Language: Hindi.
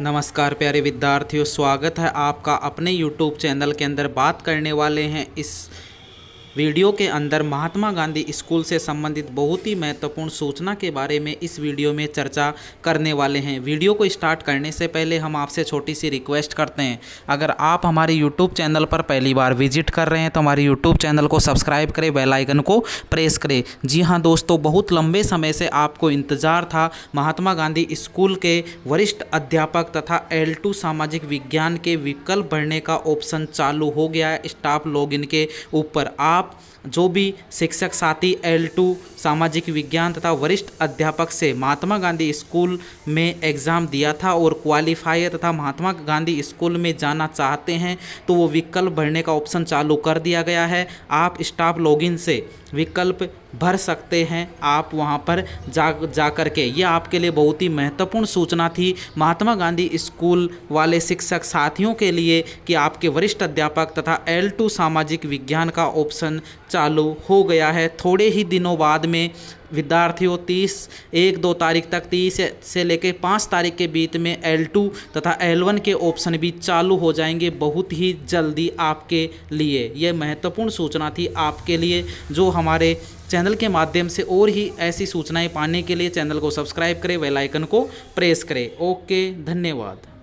नमस्कार प्यारे विद्यार्थियों स्वागत है आपका अपने YouTube चैनल के अंदर बात करने वाले हैं इस वीडियो के अंदर महात्मा गांधी स्कूल से संबंधित बहुत ही महत्वपूर्ण सूचना के बारे में इस वीडियो में चर्चा करने वाले हैं वीडियो को स्टार्ट करने से पहले हम आपसे छोटी सी रिक्वेस्ट करते हैं अगर आप हमारे यूट्यूब चैनल पर पहली बार विजिट कर रहे हैं तो हमारे यूट्यूब चैनल को सब्सक्राइब करें बेलाइकन को प्रेस करें जी हाँ दोस्तों बहुत लंबे समय से आपको इंतज़ार था महात्मा गांधी स्कूल के वरिष्ठ अध्यापक तथा एल सामाजिक विज्ञान के विकल्प भरने का ऑप्शन चालू हो गया है स्टाफ लॉग के ऊपर आप आप जो भी शिक्षक साथी एल टू सामाजिक विज्ञान तथा वरिष्ठ अध्यापक से महात्मा गांधी स्कूल में एग्ज़ाम दिया था और क्वालिफायर तथा महात्मा गांधी स्कूल में जाना चाहते हैं तो वो विकल्प भरने का ऑप्शन चालू कर दिया गया है आप स्टाफ लॉगिन से विकल्प भर सकते हैं आप वहाँ पर जा जा कर के ये आपके लिए बहुत ही महत्वपूर्ण सूचना थी महात्मा गांधी स्कूल वाले शिक्षक साथियों के लिए कि आपके वरिष्ठ अध्यापक तथा एल टू सामाजिक विज्ञान का ऑप्शन चालू हो गया है थोड़े ही दिनों बाद में विद्यार्थियों तीस एक दो तारीख तक तीस से लेकर पाँच तारीख के बीच में एल टू तथा एल वन के ऑप्शन भी चालू हो जाएंगे बहुत ही जल्दी आपके लिए यह महत्वपूर्ण सूचना थी आपके लिए जो हमारे चैनल के माध्यम से और ही ऐसी सूचनाएं पाने के लिए चैनल को सब्सक्राइब करें वेलाइकन को प्रेस करें ओके धन्यवाद